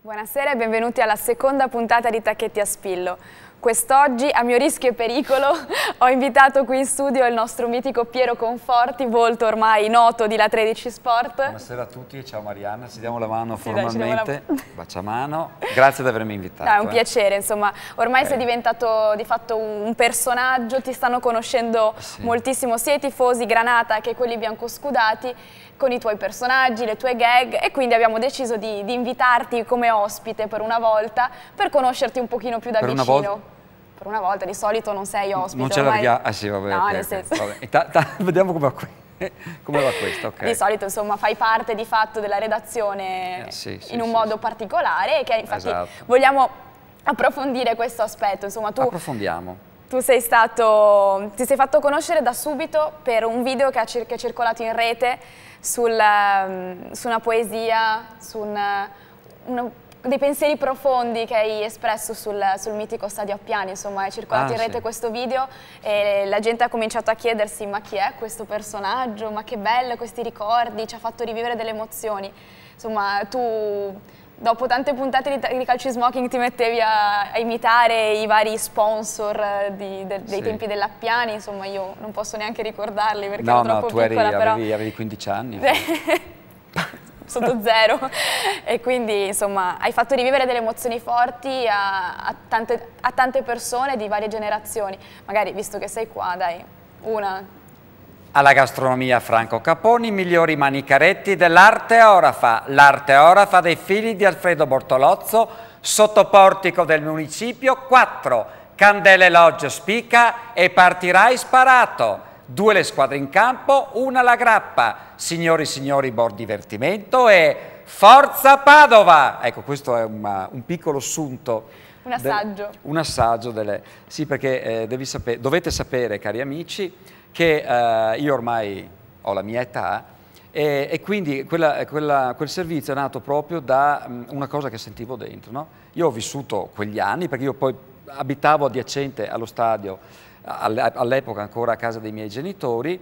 Buonasera e benvenuti alla seconda puntata di Tacchetti a Spillo. Quest'oggi, a mio rischio e pericolo, ho invitato qui in studio il nostro mitico Piero Conforti, volto ormai noto di La 13 Sport. Buonasera a tutti ciao Marianna, ci diamo la mano formalmente, dai, la... baciamano, grazie di avermi invitato. No, è un eh. piacere, insomma, ormai okay. sei eh. diventato di fatto un personaggio, ti stanno conoscendo sì. moltissimo sia i tifosi Granata che quelli biancoscudati con i tuoi personaggi, le tue gag e quindi abbiamo deciso di, di invitarti come ospite per una volta per conoscerti un pochino più da per vicino. Una per una volta, di solito non sei ospite. Non ce ormai... l'abbiamo, ah sì vabbè. No, okay, nel senso. Okay. Ta, ta, vediamo come va qui. Come va questo? Okay. Di solito insomma fai parte di fatto della redazione eh, sì, sì, in un sì, modo particolare e che infatti esatto. vogliamo approfondire questo aspetto. Insomma, tu, Approfondiamo. Tu sei stato, ti sei fatto conoscere da subito per un video che ha circolato in rete sul, ehm, su una poesia, su una, eh, una, dei pensieri profondi che hai espresso sul, sul mitico stadio Appiani, insomma è circolato ah, in rete sì. questo video e la gente ha cominciato a chiedersi ma chi è questo personaggio, ma che bello questi ricordi, ci ha fatto rivivere delle emozioni, insomma tu dopo tante puntate di, di calcio smoking ti mettevi a, a imitare i vari sponsor eh, di, de, dei sì. tempi dell'Appiani, insomma io non posso neanche ricordarli perché no, ero troppo no, No, tu eri, però... avevi, avevi 15 anni. sotto zero e quindi insomma hai fatto rivivere delle emozioni forti a, a, tante, a tante persone di varie generazioni, magari visto che sei qua dai una alla gastronomia Franco Caponi, migliori manicaretti dell'arte orafa, l'arte orafa dei figli di Alfredo Bortolozzo, sottoportico del municipio 4, Candele Loggia Spica e Partirai Sparato. Due le squadre in campo, una la grappa. Signori, e signori, buon divertimento e forza Padova! Ecco, questo è un, uh, un piccolo assunto un assaggio. De, un assaggio delle... Sì, perché eh, sapere, dovete sapere, cari amici, che eh, io ormai ho la mia età e, e quindi quella, quella, quel servizio è nato proprio da mh, mm, una cosa che sentivo dentro. No? Io ho vissuto quegli anni perché io poi abitavo adiacente allo stadio all'epoca ancora a casa dei miei genitori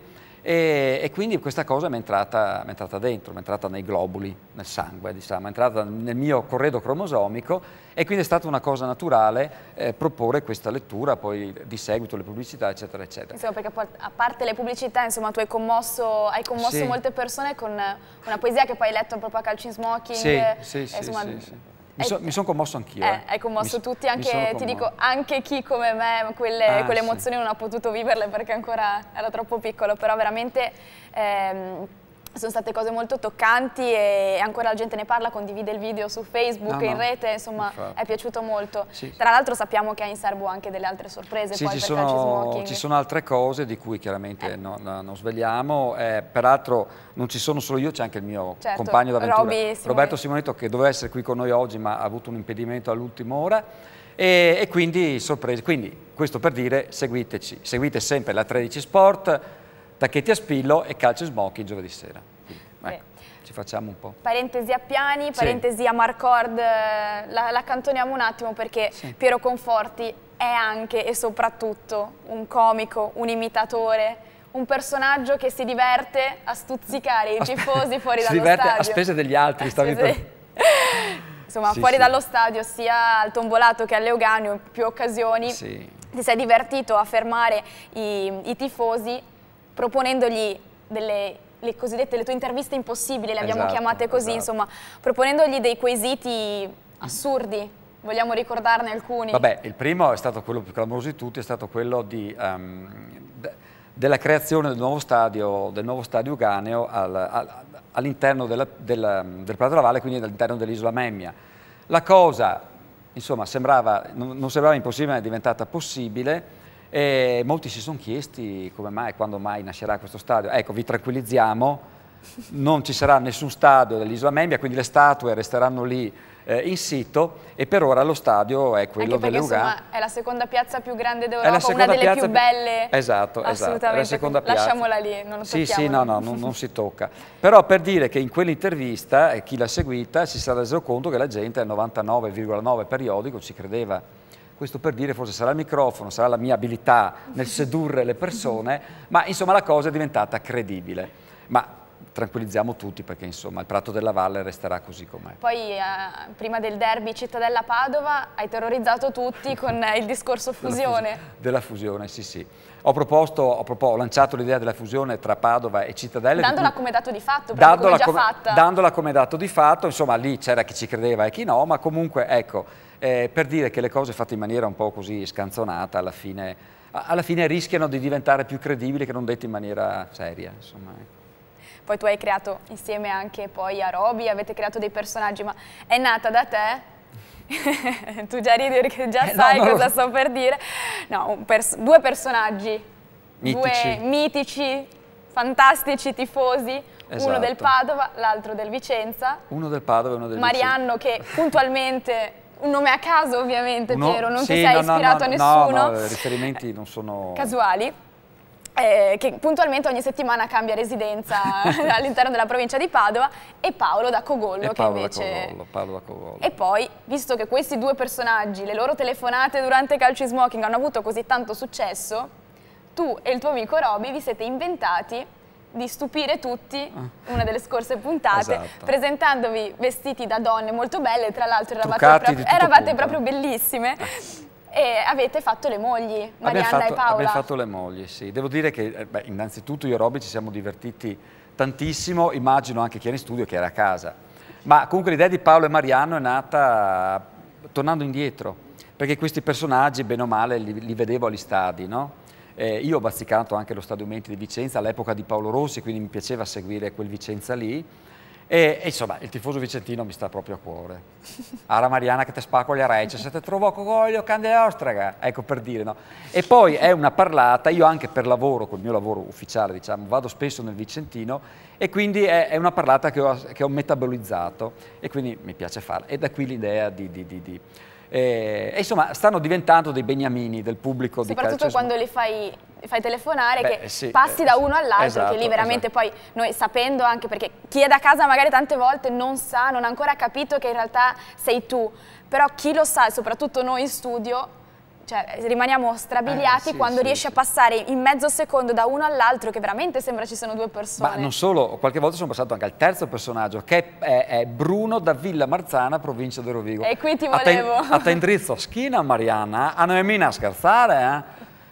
e, e quindi questa cosa mi è entrata, entrata, dentro, mi è entrata nei globuli, nel sangue, diciamo, è entrata nel mio corredo cromosomico e quindi è stata una cosa naturale eh, proporre questa lettura, poi di seguito le pubblicità, eccetera, eccetera. Insomma, perché a parte le pubblicità, insomma, tu hai commosso, hai commosso sì. molte persone con una poesia che poi hai letto proprio a Calcin Smoking. Sì, sì, sì, insomma, sì, sì mi, so, eh, mi sono commosso anch'io. Eh, eh, Hai commosso mi, tutti, anche, ti dico, anche chi come me quelle, eh, quelle emozioni non ha potuto viverle perché ancora era troppo piccolo, però veramente... Ehm, sono state cose molto toccanti e ancora la gente ne parla, condivide il video su Facebook, no, in no. rete, insomma Infatti. è piaciuto molto. Sì. Tra l'altro sappiamo che ha in serbo anche delle altre sorprese sì, ci sono, ci sono, altre cose di cui chiaramente eh. non, non, svegliamo, eh, peraltro non ci sono solo io, c'è anche il mio certo, compagno d'avventura Simone... Roberto Simonetto che doveva essere qui con noi oggi ma ha avuto un impedimento all'ultima ora e, e quindi sorprese. Quindi questo per dire seguiteci, seguite sempre la 13 Sport, tacchetti a spillo e calcio e smocchi giovedì sera. Quindi, ecco, ci facciamo un po'. Parentesi a Piani, parentesi sì. a Marcord, eh, la, la cantoniamo un attimo perché sì. Piero Conforti è anche e soprattutto un comico, un imitatore, un personaggio che si diverte a stuzzicare i tifosi fuori dallo stadio. Si diverte a spese degli altri, stavi per... Insomma, sì, fuori sì. dallo stadio, sia al Tombolato che all'Euganio, in più occasioni, sì. ti sei divertito a fermare i, i tifosi proponendogli delle le cosiddette le tue interviste impossibili, le abbiamo esatto, chiamate così, esatto. insomma, proponendogli dei quesiti assurdi. Vogliamo ricordarne alcuni? Vabbè, il primo è stato quello più clamoroso di tutti, è stato quello di, um, de, della creazione del nuovo stadio, del nuovo stadio Uganeo al, al, all'interno del, del Prato della Valle, quindi all'interno dell'isola Memmia. La cosa, insomma, sembrava, non, non sembrava impossibile, ma è diventata possibile e molti si sono chiesti come mai, quando mai nascerà questo stadio. Ecco, vi tranquillizziamo, non ci sarà nessun stadio dell'isola Membia, quindi le statue resteranno lì eh, in sito e per ora lo stadio è quello del insomma, è la seconda piazza più grande d'Europa, una delle più belle. Esatto, esatto. È la seconda piazza. Lasciamola lì, non lo Sì, sì, no, no, non, non, si tocca. Però per dire che in quell'intervista, chi l'ha seguita, si sarà reso conto che la gente al 99,9 periodico ci credeva questo per dire forse sarà il microfono, sarà la mia abilità nel sedurre le persone, ma insomma la cosa è diventata credibile. Ma tranquillizziamo tutti perché insomma il Prato della Valle resterà così com'è. Poi eh, prima del derby Cittadella-Padova hai terrorizzato tutti con eh, il discorso fusione. Della, fus della, fusione, sì sì. Ho proposto, ho, propos ho lanciato l'idea della fusione tra Padova e Cittadella. Dandola come dato di fatto, dandola come, come fatta. Dandola come dato di fatto, insomma lì c'era chi ci credeva e chi no, ma comunque ecco eh, per dire che le cose fatte in maniera un po' così scanzonata alla fine, alla fine rischiano di diventare più credibili che non dette in maniera seria. Insomma. Ecco. Poi tu hai creato insieme anche poi a Roby, avete creato dei personaggi, ma è nata da te? tu già ridi perché già eh, sai no, cosa no. sto per dire. No, pers due personaggi, mitici. due mitici, fantastici tifosi, esatto. uno del esatto. Padova, l'altro del Vicenza. Uno del Padova e uno del Marianno Vicenza. Marianno che puntualmente un nome a caso ovviamente, Uno, Piero, non sì, ti sei no, ispirato no, a nessuno. No, no, riferimenti non sono... Casuali. Eh, che puntualmente ogni settimana cambia residenza all'interno della provincia di Padova, e Paolo da Cogollo. E Paolo, invece... da Cogollo, Paolo da Cogollo. E poi, visto che questi due personaggi, le loro telefonate durante Calci Smoking hanno avuto così tanto successo, tu e il tuo amico Roby vi siete inventati di stupire tutti, ah. una delle scorse puntate, esatto. presentandovi vestiti da donne molto belle, tra l'altro eravate, pro eravate proprio bellissime. Eh. E avete fatto le mogli, Marianna fatto, e Paola. Abbiamo fatto le mogli, sì. Devo dire che eh, beh, innanzitutto io e Robby ci siamo divertiti tantissimo, immagino anche chi era in studio che era a casa. Ma comunque l'idea di Paolo e Mariano è nata tornando indietro, perché questi personaggi, bene o male, li, li vedevo agli stadi, no? Eh, io ho bazzicato anche lo Stadio Menti di Vicenza all'epoca di Paolo Rossi, quindi mi piaceva seguire quel Vicenza lì. E, e, insomma, il tifoso vicentino mi sta proprio a cuore. Ara Mariana che te spacco gli arecce, cioè, se te trovo cogoglio, cande ostraga. Ecco per dire, no? E poi è una parlata, io anche per lavoro, col mio lavoro ufficiale, diciamo, vado spesso nel vicentino e quindi è, è una parlata che ho, che ho, metabolizzato e quindi mi piace farla. E da qui l'idea di, di, di, di e, eh, e, insomma stanno diventando dei beniamini del pubblico di calcio. Soprattutto quando li fai, fai telefonare, Beh, che sì, eh, passi eh, da uno all'altro, esatto, che lì esatto, veramente esatto. poi noi sapendo anche, perché chi è da casa magari tante volte non sa, non ha ancora capito che in realtà sei tu, però chi lo sa, e soprattutto noi in studio, cioè, rimaniamo strabiliati eh, sì, quando sì, riesci sì. a passare in mezzo secondo da uno all'altro che veramente sembra ci sono due persone. Ma non solo, qualche volta sono passato anche al terzo personaggio che è, è Bruno da Villa Marzana, provincia di Rovigo. E qui ti volevo. A te indirizzo, schina Mariana, a Noemina a scherzare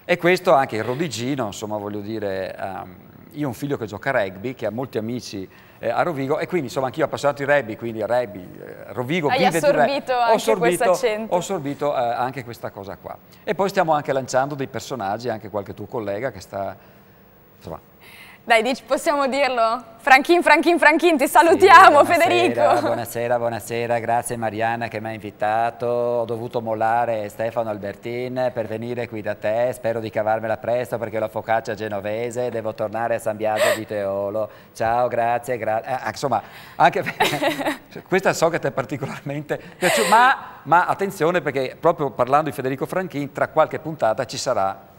eh? e questo anche il Rodigino, insomma voglio dire... Um, io ho un figlio che gioca a rugby, che ha molti amici eh, a Rovigo e quindi insomma anch'io ho appassionato di rugby, quindi rugby, eh, Rovigo Hai vive assorbito di anche assorbito, accento. Ho assorbito eh, anche questa cosa qua. E poi stiamo anche lanciando dei personaggi, anche qualche tuo collega che sta... Insomma, dai, possiamo dirlo? Franchin, Franchin, Franchin, ti salutiamo sì, buonasera, Federico. Buonasera, buonasera, grazie Mariana che mi ha invitato. Ho dovuto mollare Stefano Albertin per venire qui da te. Spero di cavarmela presto perché la focaccia genovese. Devo tornare a San Biagio di Teolo. Ciao, grazie, grazie. Eh, ah, insomma, anche cioè, questa so che ti è particolarmente piaciuta, ma, ma attenzione perché proprio parlando di Federico Franchin, tra qualche puntata ci sarà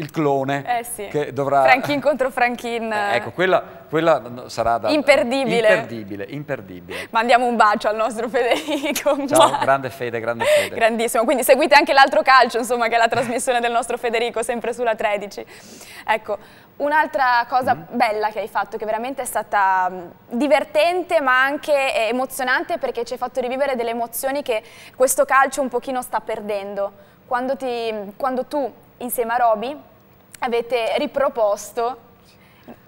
il clone eh sì. che dovrà... Franchin contro Franchin. Eh, ecco, quella, quella, sarà da... Imperdibile. Imperdibile, imperdibile. Mandiamo un bacio al nostro Federico. Ciao, grande fede, grande fede. Grandissimo, quindi seguite anche l'altro calcio, insomma, che è la trasmissione del nostro Federico, sempre sulla 13. Ecco, un'altra cosa mm. bella che hai fatto, che veramente è stata mm, divertente, ma anche eh, emozionante, perché ci hai fatto rivivere delle emozioni che questo calcio un pochino sta perdendo. Quando, ti, quando tu, insieme a Roby, avete riproposto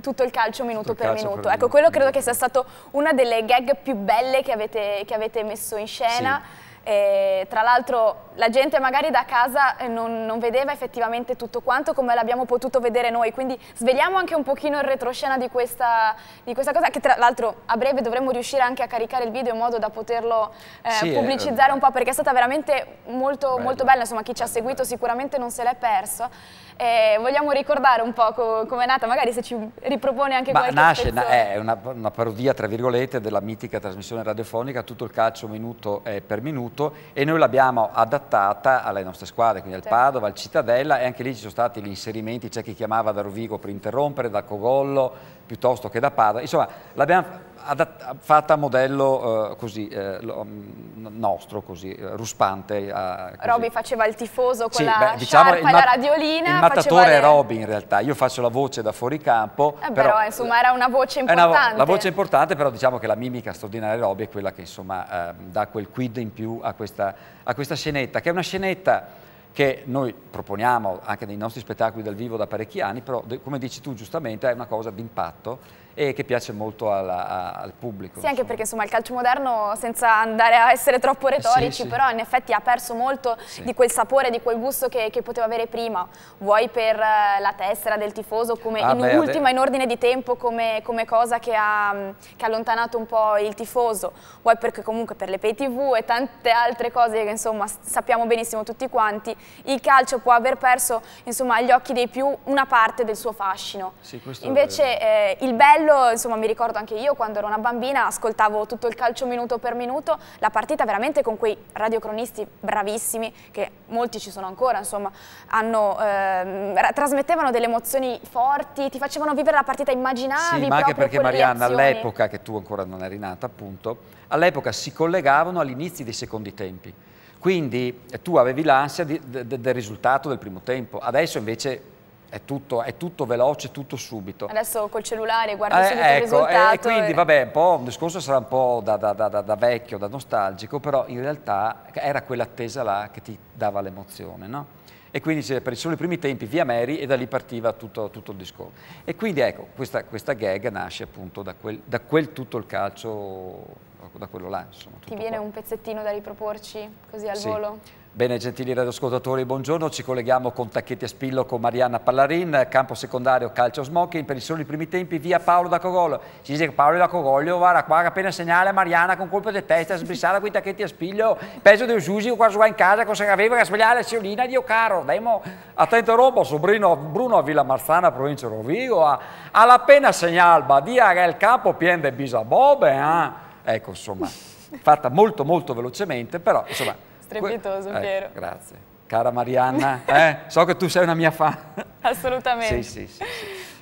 tutto il calcio minuto il per calcio minuto. Per ecco, quello credo che sia stato una delle gag più belle che avete, che avete messo in scena. Sì. E, eh, tra l'altro la gente magari da casa eh, non, non vedeva effettivamente tutto quanto come l'abbiamo potuto vedere noi, quindi svegliamo anche un pochino il retroscena di questa, di questa cosa, che tra l'altro a breve dovremmo riuscire anche a caricare il video in modo da poterlo eh, sì, eh, pubblicizzare eh, un po' perché è stata veramente molto, molto bella, insomma chi ci ha seguito sicuramente non se l'è perso. Eh, vogliamo ricordare un po' come è nata, magari se ci ripropone anche Ma qualche nasce, na è una, una, parodia tra virgolette della mitica trasmissione radiofonica, tutto il calcio minuto eh, per minuto e noi l'abbiamo adattato adattata alle nostre squadre, quindi al certo. Padova, al Cittadella e anche lì ci sono stati gli inserimenti, c'è chi chiamava da Rovigo per interrompere, da Cogollo piuttosto che da Padova, insomma l'abbiamo adatta, fatta a modello uh, così, uh, nostro, così, eh, ruspante. Uh, così. Roby faceva il tifoso con sì, la beh, diciamo sciarpa la radiolina. Il matatore è Robby in realtà, io faccio la voce da fuori campo. Eh, però, però, insomma era una voce importante. Una, la voce importante, però diciamo che la mimica straordinaria di Robby è quella che insomma dà quel quid in più a questa, a questa scenetta, che è una scenetta che noi proponiamo anche nei nostri spettacoli dal vivo da parecchi anni, però come dici tu giustamente è una cosa d'impatto e che piace molto alla, al pubblico. Sì, insomma. anche perché insomma il calcio moderno, senza andare a essere troppo retorici, sì, però in effetti ha perso molto sì. di quel sapore, di quel gusto che, che, poteva avere prima, vuoi per eh, la tessera del tifoso, come ah, in beh, ultima, in ordine di tempo, come, come cosa che ha, che ha, allontanato un po' il tifoso, vuoi perché comunque per le pay tv e tante altre cose che insomma sappiamo benissimo tutti quanti, il calcio può aver perso insomma agli occhi dei più una parte del suo fascino. Invece eh, il bello bello, insomma mi ricordo anche io quando ero una bambina, ascoltavo tutto il calcio minuto per minuto, la partita veramente con quei radiocronisti bravissimi, che molti ci sono ancora, insomma, hanno, eh, trasmettevano delle emozioni forti, ti facevano vivere la partita, immaginavi Sì, ma anche perché Marianna all'epoca, che tu ancora non eri nata appunto, all'epoca si collegavano all'inizio dei secondi tempi. Quindi eh, tu avevi l'ansia del risultato del primo tempo, adesso invece è tutto, è tutto veloce, tutto subito. Adesso col cellulare guarda eh, subito ecco, il risultato. E, quindi e... vabbè, un po', un discorso sarà un po' da, da, da, da, vecchio, da nostalgico, però in realtà era quell'attesa là che ti dava l'emozione, no? E quindi per solo i primi tempi via Mary e da lì partiva tutto, tutto il discorso. E quindi ecco, questa, questa gag nasce appunto da quel, da quel tutto il calcio da quello là. Insomma, Ti viene qua. un pezzettino da riproporci così al sì. volo? Bene, gentili radioascoltatori, buongiorno. Ci colleghiamo con Tacchetti a Spillo con Mariana Pallarin, campo secondario calcio smoking, per i soli primi tempi via Paolo da Cogoglio. Ci dice che Paolo da Cogoglio, guarda qua, appena segnale Mariana con colpo di testa, sbrissata i Tacchetti a Spillo, Peggio di Ususi, quasi qua in casa, cosa che aveva che svegliare la ciolina, Dio caro, demo, attento roba, sobrino Bruno a Villa Marzana, provincia di Rovigo, all'appena segnalba, via che il campo pieno di bisabobe, eh? Ecco, insomma, fatta molto molto velocemente, però insomma... Strepitoso, eh, ecco, Piero. Grazie. Cara Marianna, eh, so che tu sei una mia fan. Assolutamente. sì, sì, sì, sì,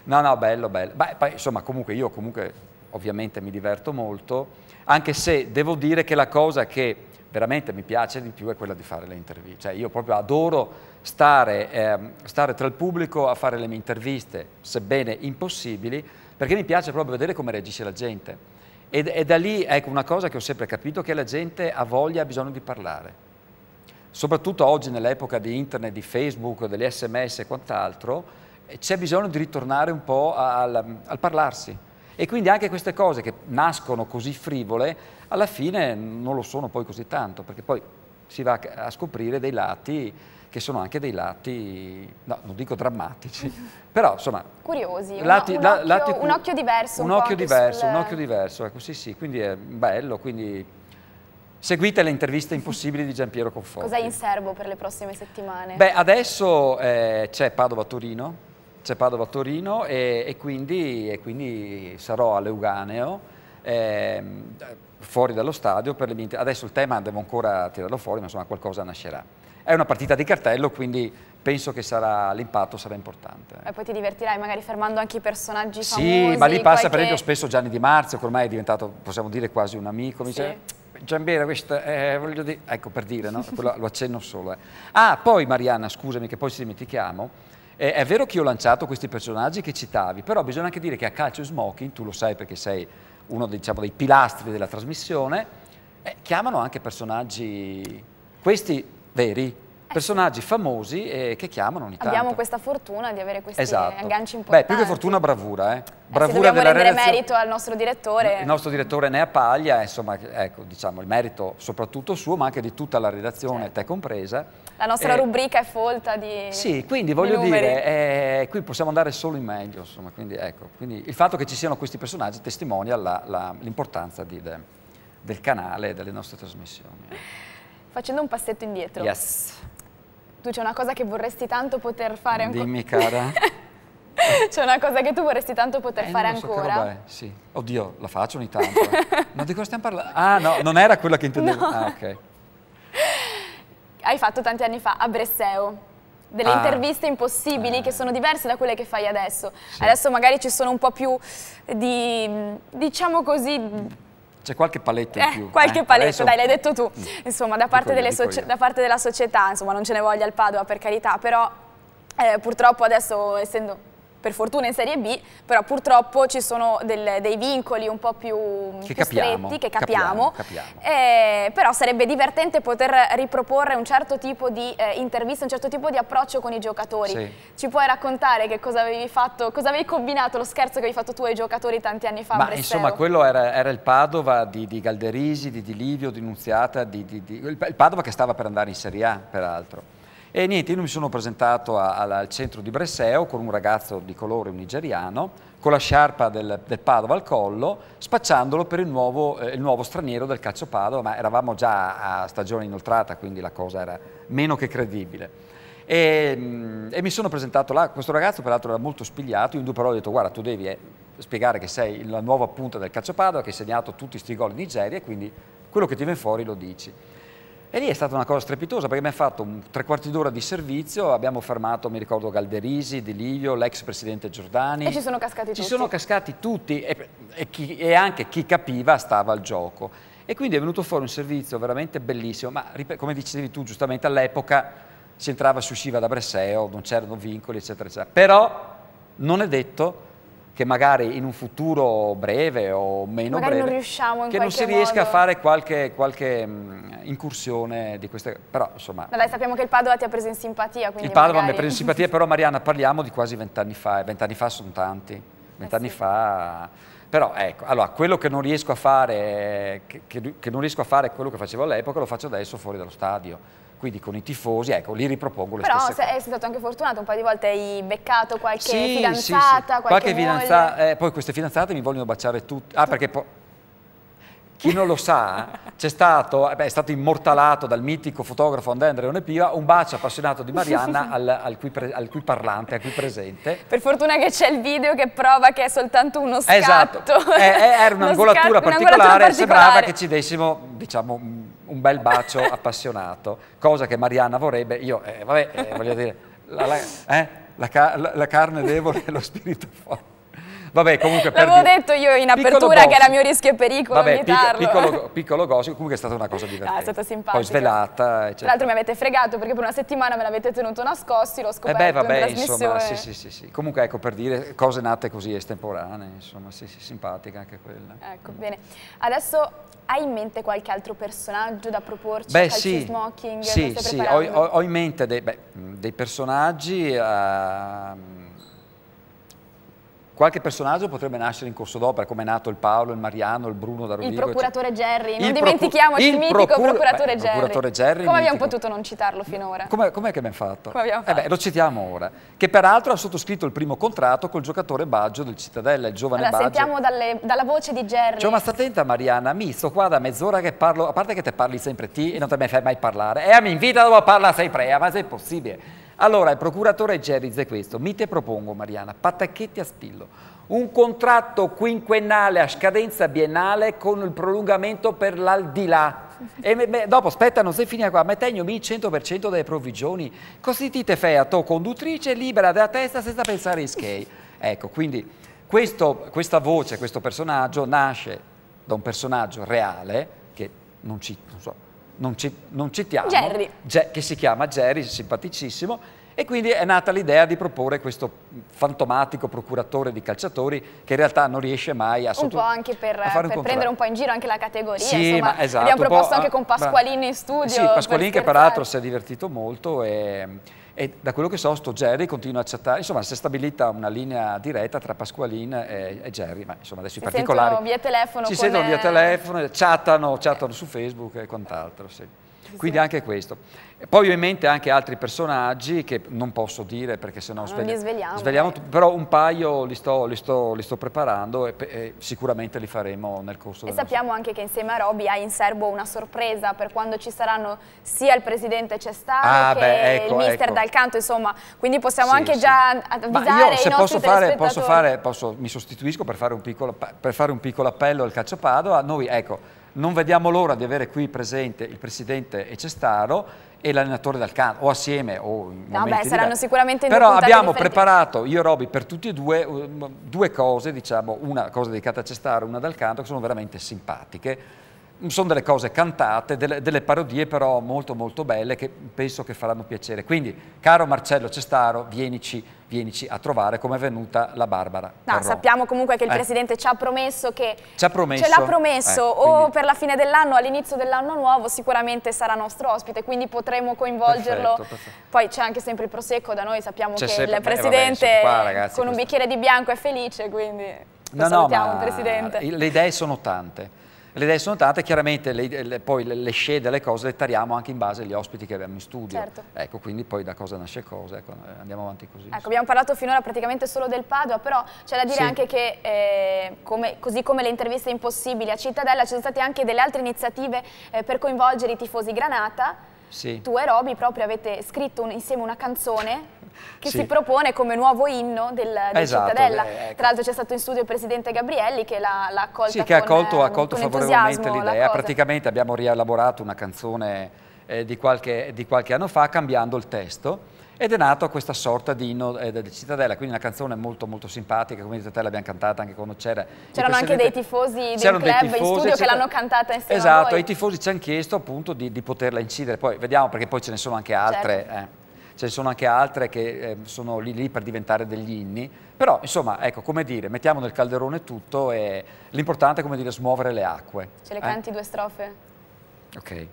No, no, bello, bello. Beh, poi, insomma, comunque io comunque ovviamente mi diverto molto, anche se devo dire che la cosa che veramente mi piace di più è quella di fare le interviste. Cioè, io proprio adoro stare, ehm, stare tra il pubblico a fare le mie interviste, sebbene impossibili, perché mi piace proprio vedere come reagisce la gente. E, e da lì, ecco, una cosa che ho sempre capito, che la gente ha voglia, ha bisogno di parlare. Soprattutto oggi, nell'epoca di internet, di Facebook, degli sms e quant'altro, eh, c'è bisogno di ritornare un po' al, al parlarsi. E quindi anche queste cose che nascono così frivole, alla fine non lo sono poi così tanto, perché poi si va a scoprire dei lati che sono anche dei lati, no, non dico drammatici, però insomma... Curiosi, lati, un, la, un, lati, occhio, un, occhio, diverso. Un, occhio diverso, sul... un occhio diverso, ecco sì sì, quindi è bello, quindi Seguite le interviste impossibili di Giampiero Conforti. Cos'hai in serbo per le prossime settimane? Beh, adesso eh, c'è Padova-Torino, c'è Padova-Torino e, e, quindi, e, quindi, sarò a Leuganeo, eh, fuori dallo stadio. adesso il tema devo ancora tirarlo fuori, ma insomma qualcosa nascerà. È una partita di cartello, quindi penso che l'impatto sarà importante. E poi ti divertirai magari fermando anche i personaggi sì, famosi. Sì, ma lì passa qualche... per esempio spesso Gianni Di Marzio, che ormai è diventato, possiamo dire, quasi un amico. Mi sì. dice, Giambera, questo eh, voglio dire, ecco per dire, no? Quello, lo accenno solo. Eh. Ah, poi Marianna, scusami che poi ci dimentichiamo, eh, è vero che io ho lanciato questi personaggi che citavi, però bisogna anche dire che a Calcio e Smoking, tu lo sai perché sei uno diciamo, dei pilastri della trasmissione, eh, chiamano anche personaggi, questi veri, eh personaggi famosi eh, che chiamano ogni tanto. Abbiamo questa fortuna di avere questi esatto. agganci importanti. Beh, più che fortuna, bravura. Eh. eh bravura eh, della rendere relazione... merito al nostro direttore. Il nostro direttore ne ha paglia, eh, insomma, ecco, diciamo, il merito soprattutto suo, ma anche di tutta la redazione, certo. te compresa. La nostra eh, rubrica è folta di Sì, quindi voglio di dire, qui possiamo andare solo in meglio, insomma, quindi, ecco, quindi il fatto che ci siano questi personaggi testimonia l'importanza del canale e delle nostre trasmissioni. Facendo un passetto indietro. Yes. Tu c'è una cosa che vorresti tanto poter fare ancora. Dimmi cara. c'è una cosa che tu vorresti tanto poter eh, fare ancora. So sì. Oddio, la faccio ogni tanto. Ma di cosa stiamo parlando? Ah no, non era quella che intendevo. No. Ah ok. Hai fatto tanti anni fa a Bresseo delle ah. interviste impossibili ah. che sono diverse da quelle che fai adesso. Sì. Adesso magari ci sono un po' più di, diciamo così, c'è qualche paletto eh, in più. Qualche eh, paletta, adesso... dai, l'hai detto tu. Mm. Insomma, da parte, io, so da parte della società, insomma, non ce ne voglia il Padova per carità, però eh, purtroppo adesso essendo per fortuna in Serie B, però purtroppo ci sono del, dei vincoli un po' più, che più capiamo, stretti che capiamo, capiamo, capiamo. Eh, però sarebbe divertente poter riproporre un certo tipo di eh, intervista, un certo tipo di approccio con i giocatori. Sì. Ci puoi raccontare che cosa avevi fatto, cosa avevi combinato, lo scherzo che avevi fatto tu ai giocatori tanti anni fa? Ma Brestero. insomma quello era, era, il Padova di, di Galderisi, di Di Livio, di Nunziata, di, di, il Padova che stava per andare in Serie A peraltro. E niente, io mi sono presentato a, a, al centro di Bresseo con un ragazzo di colore, un nigeriano, con la sciarpa del, del Padova al collo, spacciandolo per il nuovo, eh, il nuovo, straniero del calcio Padova, ma eravamo già a stagione inoltrata, quindi la cosa era meno che credibile. E, mm, e mi sono presentato là, questo ragazzo peraltro era molto spigliato, io in due parole ho detto guarda tu devi eh, spiegare che sei la nuova punta del calcio Padova, che hai segnato tutti questi gol in Nigeria, quindi quello che ti viene fuori lo dici. E lì è stata una cosa strepitosa perché abbiamo fatto un tre quarti d'ora di servizio, abbiamo fermato, mi ricordo, Galderisi, Di Livio, l'ex presidente Giordani. E ci sono cascati ci tutti. Ci sono cascati tutti e, e, chi, e, anche chi capiva stava al gioco. E quindi è venuto fuori un servizio veramente bellissimo, ma come dicevi tu giustamente all'epoca si entrava e si usciva da Bresseo, non c'erano vincoli eccetera eccetera. Però non è detto che magari in un futuro breve o meno magari breve, non riusciamo in che non si riesca modo. a fare qualche, qualche mm, incursione di queste, però insomma... Ma dai, sappiamo che il Padova ti ha preso in simpatia, Il Padova magari... mi ha preso in simpatia, però Mariana parliamo di quasi vent'anni fa, e eh, vent'anni fa sono tanti, eh vent'anni eh sì. fa... Però ecco, allora, quello che non riesco a fare, che, eh, che, che non riesco a fare quello che facevo all'epoca, lo faccio adesso fuori dallo stadio quindi con i tifosi, ecco, lì ripropongo le Però stesse cose. Però sei stato anche fortunato, un paio di volte hai beccato qualche sì, fidanzata, sì, sì. qualche, fidanzata, eh, poi queste fidanzate mi vogliono baciare tutte, ah perché poi... Chi non lo sa, c'è stato, eh, beh, è stato immortalato dal mitico fotografo Andrea Andreone Piva un bacio appassionato di Marianna al, al, qui pre, al, qui parlante, al qui presente. Per fortuna che c'è il video che prova che è soltanto uno scatto. Esatto, eh, eh, era un'angolatura particolare, particolare, sembrava che ci dessimo, diciamo, un bel bacio appassionato, cosa che Marianna vorrebbe, io, eh, vabbè, eh, voglio dire, la, la, eh, la, la carne debole e lo spirito forte. Vabbè, comunque L'avevo dire... detto io in apertura che era mio rischio e pericolo Vabbè, pic piccolo, piccolo gossip, comunque è stata una cosa divertente. Ah, è stata simpatica. Poi svelata, eccetera. Tra l'altro mi avete fregato perché per una settimana me l'avete tenuto nascosti, l'ho scoperto eh beh, vabbè, in Insomma, sì, sì, sì, sì, Comunque ecco, per dire cose nate così estemporanee, insomma, sì, sì, simpatica anche quella. Ecco, mm. bene. Adesso hai in mente qualche altro personaggio da proporci? Beh, sì. Smoking? Sì, sì, ho, ho, ho, in mente dei, beh, dei personaggi... Uh, Qualche personaggio potrebbe nascere in corso d'opera, come è nato il Paolo, il Mariano, il Bruno da Rovigo. Il procuratore Gerry, non dimentichiamo il, il mitico procur procuratore, beh, procuratore Gerry. Come abbiamo potuto non citarlo finora? Come, com'è che abbiamo fatto? Abbiamo fatto? Eh beh, lo citiamo ora. Che peraltro ha sottoscritto il primo contratto col giocatore Baggio del Cittadella, il giovane allora, Baggio. sentiamo dalle, dalla voce di Gerry. Cioè, ma sta attenta Mariana, mi sto qua da mezz'ora che parlo, a parte che te parli sempre ti e non te mi fai mai parlare. E eh, mi invita a parlare sempre, eh, ma se è possibile. Allora, il procuratore Gerriz è questo. Mi te propongo, Mariana, Patacchetti a Spillo, un contratto quinquennale a scadenza biennale con il prolungamento per l'aldilà. E me, me, dopo aspettano se finire qua, mettegno il 100% delle provvigioni, così ti te fea tua conduttrice libera della testa senza pensare ai schei. Ecco, quindi questo, questa voce, questo personaggio nasce da un personaggio reale che non ci... Non so, non, ci, non citiamo, Jerry. Ge, che si chiama Jerry, simpaticissimo, e quindi è nata l'idea di proporre questo fantomatico procuratore di calciatori che in realtà non riesce mai a sotto... Un po' anche per, per un prendere un po' in giro anche la categoria, sì, insomma, ma, esatto, abbiamo proposto anche ah, con Pasqualini in studio. Sì, Pasqualini che peraltro si è divertito molto e e da quello che so, sto Jerry continua a chattare, insomma si è stabilita una linea diretta tra Pasqualin e, e Jerry, ma insomma adesso si i particolari... Si via telefono Si sentono via eh, telefono, chattano, chattano su Facebook e quant'altro, sì. Quindi anche questo. E poi ho in mente anche altri personaggi che non posso dire perché sennò ah, no svegli- svegliamo. svegliamo eh. però un paio li sto, li sto, li sto preparando e, e, sicuramente li faremo nel corso del E sappiamo nostro... anche che insieme a Roby hai in serbo una sorpresa per quando ci saranno sia il presidente Cestano ah, che beh, ecco, il mister ecco. dal canto, insomma, quindi possiamo sì, anche sì. già avvisare io se posso fare, posso fare, posso, mi sostituisco per fare, piccolo, per fare un piccolo appello al Cacciapadova, noi ecco non vediamo l'ora di avere qui presente il presidente Ecestaro e l'allenatore dal campo, o assieme o in no, beh, saranno sicuramente in Però abbiamo preparato io e Roby per tutti e due um, due cose, diciamo, una cosa dedicata a Cestaro e una dal canto, che sono veramente simpatiche sono delle cose cantate, delle, delle, parodie però molto molto belle che penso che faranno piacere. Quindi, caro Marcello Cestaro, vienici, vienici a trovare come è venuta la Barbara. No, sappiamo comunque che il eh. Presidente ci ha promesso che... Ci ha promesso. Ce l'ha promesso eh, quindi... o per la fine dell'anno, all'inizio dell'anno nuovo, sicuramente sarà nostro ospite, quindi potremo coinvolgerlo. Perfetto, perfetto. Poi c'è anche sempre il prosecco da noi, sappiamo che sempre... il Presidente eh, vabbè, qua, ragazzi, con questo... un bicchiere di bianco è felice, quindi... No, no, salutiamo, Presidente. Le idee sono tante. Le idee sono tante, chiaramente le, le, poi le, le scede, le cose le tariamo anche in base agli ospiti che abbiamo in studio. Certo. Ecco, quindi poi da cosa nasce cosa, ecco, andiamo avanti così. Ecco, abbiamo parlato finora praticamente solo del Padova, però c'è da dire sì. anche che eh, come, così come le interviste impossibili a Cittadella, ci sono state anche delle altre iniziative eh, per coinvolgere i tifosi Granata. Sì. Tu e Roby proprio avete scritto un, insieme una canzone che sì. si propone come nuovo inno del, del esatto, Cittadella. Beh, ecco. Tra l'altro c'è stato in studio il presidente Gabrielli che l'ha, accolta Sì, che ha accolto, eh, accolto favorevolmente l'idea. Praticamente abbiamo rielaborato una canzone eh, di, qualche, di qualche anno fa cambiando il testo ed è nato questa sorta di inno eh, della cittadella, quindi una canzone molto molto simpatica, come cittadella l'abbiamo cantata anche quando c'era... C'erano anche dei tifosi del club dei tifosi, in studio che l'hanno cantata insieme Esatto, e i tifosi ci hanno chiesto appunto di, di, poterla incidere, poi vediamo perché poi ce ne sono anche altre. Certo. Eh ce ne sono anche altre che eh, sono lì, lì per diventare degli inni, però insomma, ecco, come dire, mettiamo nel calderone tutto e l'importante è, come dire, smuovere le acque. Ce le eh? canti eh? due strofe? Ok.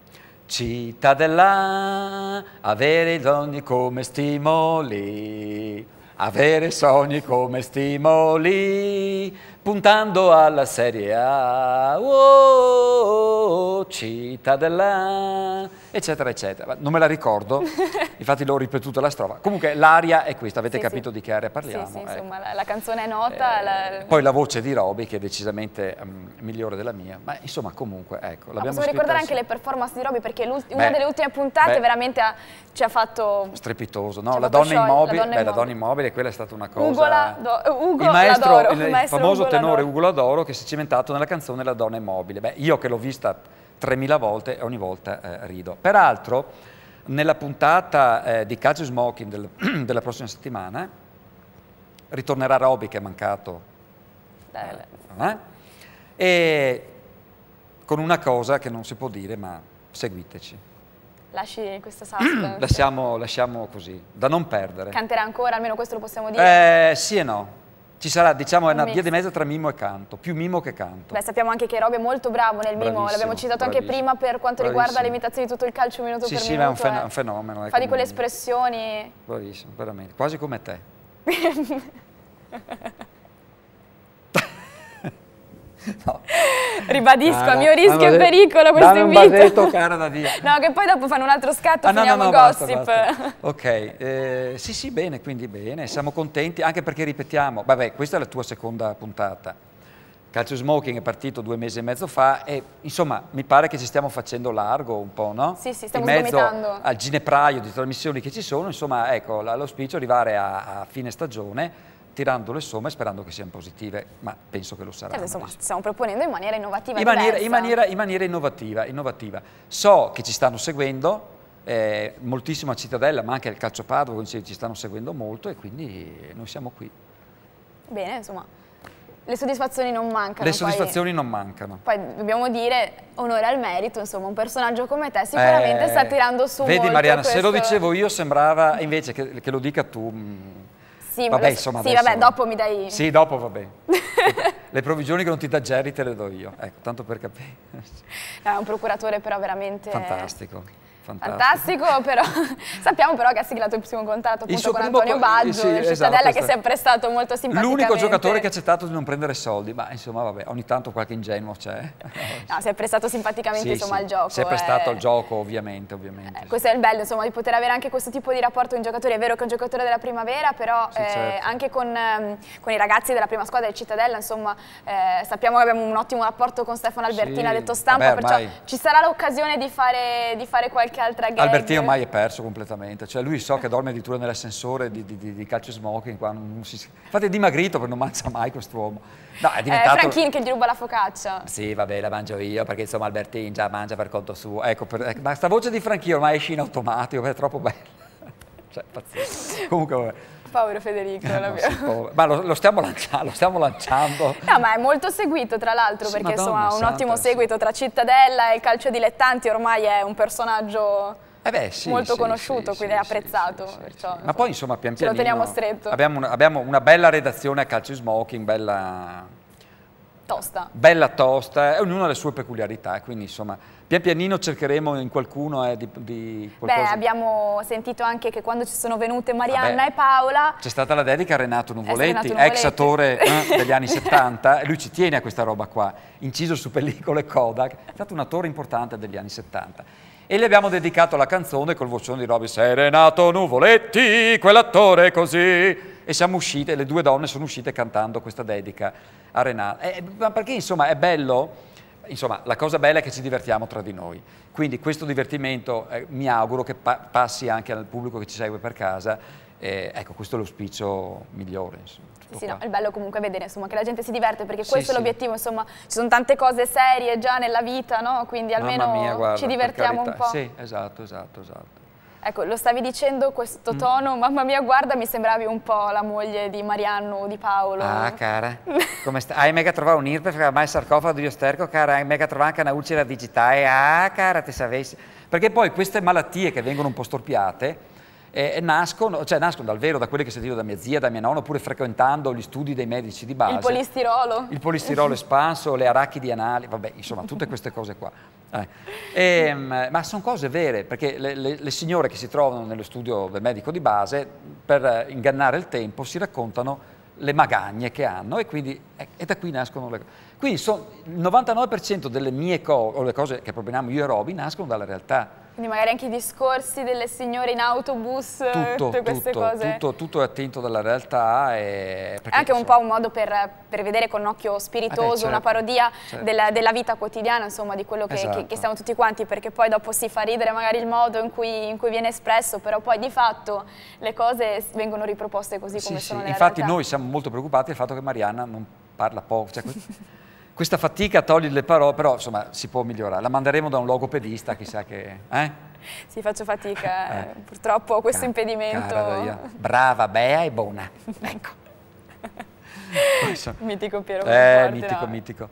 Cittadella, avere i doni come stimoli, avere sogni come stimoli, puntando alla Serie A, oh, oh, cittadella, eccetera, eccetera. Non me la ricordo, infatti l'ho ripetuta la strofa. Comunque l'aria è questa, avete sì, capito sì. di che aria parliamo? Sì, sì ecco. insomma, la, la, canzone è nota. Eh, la... Poi la voce di Roby, che è decisamente um, migliore della mia, ma insomma comunque, ecco. Ma possiamo ricordare anche le performance di Roby, perché beh, una delle ultime puntate beh, veramente ha ci ha fatto... Strepitoso, no? La donna, immobile, la, donna beh, la donna immobile, quella è stata una cosa... Ugola, do, Ugo il maestro, il, il maestro famoso Ugo tenore Ugo Ladoro che si è cimentato nella canzone La donna immobile. Beh, io che l'ho vista 3000 volte e ogni volta eh, rido. Peraltro, nella puntata eh, di Calcio Smoking del, della prossima settimana, ritornerà Roby che è mancato. Eh? eh, e con una cosa che non si può dire, ma seguiteci lasci questa sala. Lasciamo, lasciamo, così, da non perdere. Canterà ancora, almeno questo lo possiamo dire? Eh, sì e no. Ci sarà, diciamo, un una via di mezzo tra mimo e canto, più mimo che canto. Beh, sappiamo anche che Rob è molto bravo nel mimo, l'abbiamo citato anche prima per quanto riguarda le imitazioni di tutto il calcio minuto sì, per sì, minuto. Sì, sì, ma è un, eh. fenomeno. Fa ecco, di quelle espressioni... Bravissimo, veramente, quasi come te. no. Ribadisco, Cara, a mio rischio e pericolo questo invito. Non detto cara da dire. No, che poi dopo fanno un altro scatto e ah, finiamo no, no, no gossip. Basta, basta. Ok, eh, sì sì, bene, quindi bene, siamo contenti, anche perché ripetiamo, vabbè, questa è la tua seconda puntata. Calcio Smoking è partito due mesi e mezzo fa e insomma mi pare che ci stiamo facendo largo un po', no? Sì, sì, stiamo in mezzo al ginepraio di trasmissioni che ci sono, insomma ecco l'auspicio è arrivare a, a fine stagione tirando le somme sperando che siano positive, ma penso che lo saranno. Certo, insomma, stiamo proponendo in maniera innovativa. In maniera, in maniera, in maniera innovativa, innovativa, So che ci stanno seguendo, eh, moltissimo a Cittadella, ma anche al Calcio Padova, ci stanno seguendo molto e quindi noi siamo qui. Bene, insomma, le soddisfazioni non mancano. Le soddisfazioni poi, non mancano. Poi dobbiamo dire onore al merito, insomma, un personaggio come te sicuramente eh, sta tirando su vedi, molto. Vedi Mariana, questo... se lo dicevo io sembrava invece che, che lo dica tu... Mh, mm, sì, vabbè, insomma, sì, vabbè, dopo mi dai... Sì, dopo va bene. le provvigioni che non ti dà Jerry te le do io, ecco, tanto per capire. È un procuratore però veramente... Fantastico. Fantastico, Fantastico però sappiamo però che ha siglato il primo contratto appunto con Antonio Baggio, sì, esatto, Cittadella esatto, che è prestato molto simpaticamente. L'unico giocatore che ha accettato di non prendere soldi, ma insomma vabbè, ogni tanto qualche ingenuo c'è. no, si è prestato simpaticamente sì, insomma sì. al gioco. Si è prestato eh... al gioco ovviamente, ovviamente. Eh, questo è il bello insomma di poter avere anche questo tipo di rapporto con i giocatori, è vero che è un giocatore della primavera, però eh, certo. anche con, ehm, con, i ragazzi della prima squadra del Cittadella insomma eh, sappiamo che abbiamo un ottimo rapporto con Stefano Albertina, ha detto stampa, vabbè, perciò ormai. ci sarà l'occasione di fare, di fare qualche qualche altra gag? Albertino mai è perso completamente, cioè lui so che dorme addirittura nell'ascensore di, di, di, di calcio smoking, qua non si... infatti è dimagrito perché non mangia mai quest'uomo. No, è eh, diventato... Eh, Franchin che gli ruba la focaccia. Sì, vabbè, la mangio io perché insomma Albertin già mangia per conto suo. Ecco, per... Ecco, ma sta voce di Franchino ormai esce in automatico, è troppo bella. cioè, pazzesco. Comunque povero Federico. Eh, paura. Ma lo, lo, stiamo lo, stiamo lanciando, No, ma è molto seguito tra l'altro sì, perché insomma ha un ottimo sì. seguito tra Cittadella e Calcio Dilettanti, ormai è un personaggio... Eh beh, sì, molto sì, conosciuto, sì, quindi è apprezzato. Perciò, Ma poi insomma pian piano... Lo teniamo stretto. Abbiamo una, abbiamo una, bella redazione a calcio smoking, bella... Tosta. Bella tosta, ognuno ha le sue peculiarità, quindi insomma Pian pianino cercheremo in qualcuno eh, di, di qualcosa. Beh, abbiamo sentito anche che quando ci sono venute Marianna Vabbè, e Paola... C'è stata la dedica a Renato eh, Nuvoletti, ex attore eh, degli anni 70, lui ci tiene a questa roba qua, inciso su pellicole Kodak, è stato un attore importante degli anni 70. E gli abbiamo dedicato la canzone col vocione di Robby, sei Renato Nuvoletti, quell'attore così e siamo uscite, le due donne sono uscite cantando questa dedica a Renato. Eh, perché insomma è bello insomma, la cosa bella è che ci divertiamo tra di noi. Quindi questo divertimento eh, mi auguro che pa passi anche al pubblico che ci segue per casa. Eh, ecco, questo è l'auspicio migliore. Insomma, sì, no, è bello comunque vedere insomma, che la gente si diverte perché questo sì, è l'obiettivo, insomma, ci sono tante cose serie già nella vita, no? quindi almeno mia, guarda, ci divertiamo un po'. Sì, esatto, esatto, esatto. Ecco, lo stavi dicendo questo mm. tono, mm. mamma mia guarda, mi sembravi un po' la moglie di Marianno o di Paolo. Ah, cara, hai mega trovato un IRPE, ma il sarcofago di Osterco, cara, hai mega trovato anche una ulcera digitale, ah, cara, te sapessi. Perché poi queste malattie che vengono un po' storpiate, eh, eh nascono, cioè nascono dal vero, da quelle che sentivo da mia zia, da mia nonna, oppure frequentando gli studi dei medici di base. Il polistirolo. Il polistirolo espanso, le arachidi anali, vabbè, insomma, tutte queste cose qua. Eh. E, ehm, ma sono cose vere, perché le, le, le, signore che si trovano nello studio del medico di base, per ingannare il tempo, si raccontano le magagne che hanno e, quindi, e, da qui nascono le cose. Quindi son, il 99% delle mie cose, o le cose che proponiamo io e Roby, nascono dalla realtà quindi magari anche i discorsi delle signore in autobus, tutto, tutte queste tutto, cose. Tutto, tutto è attinto dalla realtà. E... Perché, è anche insomma... un po' un modo per, per vedere con un occhio spiritoso eh beh, una certo, parodia certo. della, della, vita quotidiana, insomma, di quello che, esatto. che, che, siamo esatto. tutti quanti, perché poi dopo si fa ridere magari il modo in cui, in cui viene espresso, però poi di fatto le cose vengono riproposte così sì, come sì. sono nella Infatti realtà. noi siamo molto preoccupati del fatto che Marianna non parla poco. Cioè... Questa fatica a togliere le parole, però insomma si può migliorare. La manderemo da un logopedista, chissà che... Eh? Sì, faccio fatica, eh. eh purtroppo ho questo cara, impedimento. Brava, bea e buona. ecco. mitico Piero. Eh, mitico, no. mitico.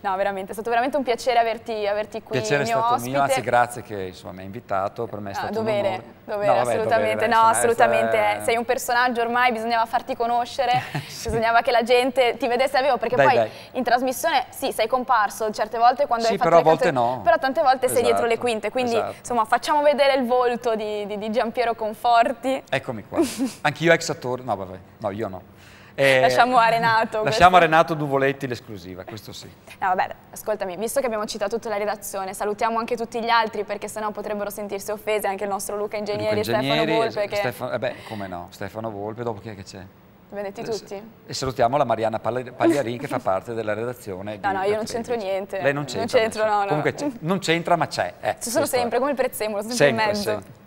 No, veramente, è stato veramente un piacere averti, averti qui. Piacere è stato ospite. mio, anzi grazie che insomma, mi hai invitato, per me è ah, stato ah, dovere, un dovere, no, vabbè, assolutamente, dovere, no, assolutamente. È... Sei un personaggio ormai, bisognava farti conoscere, sì. bisognava che la gente ti vedesse avevo, perché dai, poi dai. in trasmissione, sì, sei comparso certe volte quando sì, hai fatto però a volte canzoni, no. Però tante volte esatto, sei dietro le esatto, quinte, quindi esatto. insomma facciamo vedere il volto di, di, di Giampiero Conforti. Eccomi qua. Anch'io ex attore, no vabbè, no io no. Eh, lasciamo a Renato. Lasciamo a Renato Duvoletti l'esclusiva, questo sì. No, vabbè, ascoltami, visto che abbiamo citato tutta la redazione, salutiamo anche tutti gli altri perché sennò potrebbero sentirsi offesi anche il nostro Luca Ingegneri, Luca Ingegneri Stefano Volpe. Che... Stefano, eh beh, come no, Stefano Volpe, dopo chi è che c'è? Benedetti eh, tutti. E salutiamo la Mariana Pagliarini che fa parte della redazione. No, no, io non c'entro niente. Lei non c'entra. Non c'entro, no, no. Comunque non c'entra, ma c'è. Eh, Ci sono sempre, come il prezzemolo, sempre sempre, in mezzo. Sempre.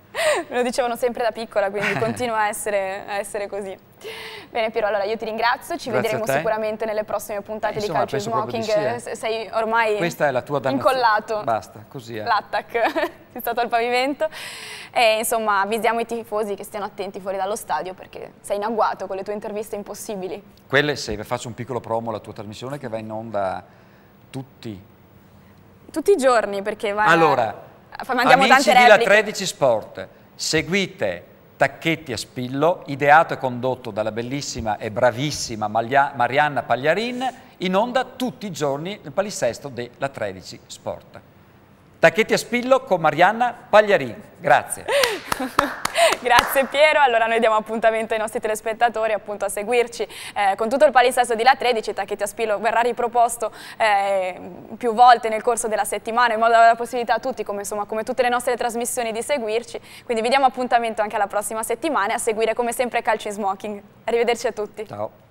Me lo dicevano sempre da piccola, quindi continua a essere, a essere così. Bene Piero, allora io ti ringrazio, ci Grazie vedremo sicuramente nelle prossime puntate eh, insomma, di Calcio Smoking. Di sì, eh. Sei ormai Questa è la tua dannazione. incollato. Basta, così è. L'attack, sei stato al pavimento. E insomma, avvisiamo i tifosi che stiano attenti fuori dallo stadio perché sei in agguato con le tue interviste impossibili. Quelle se faccio un piccolo promo alla tua trasmissione che va in onda tutti. Tutti i giorni perché va... Allora, mandiamo Amici tante repliche. 13 Sport, seguite Tacchetti a Spillo, ideato e condotto dalla bellissima e bravissima Marianna Pagliarin, in onda tutti i giorni nel palisesto della 13 Sport. Tacchetti a spillo con Marianna Pagliarini. Grazie. Grazie Piero, allora noi diamo appuntamento ai nostri telespettatori appunto a seguirci eh, con tutto il palinsesto di La 13, Tacchetti a Spillo verrà riproposto eh, più volte nel corso della settimana in modo da dare la possibilità a tutti, come, insomma, come tutte le nostre trasmissioni, di seguirci, quindi vi diamo appuntamento anche alla prossima settimana e a seguire come sempre Calcio in Smoking. Arrivederci a tutti. Ciao.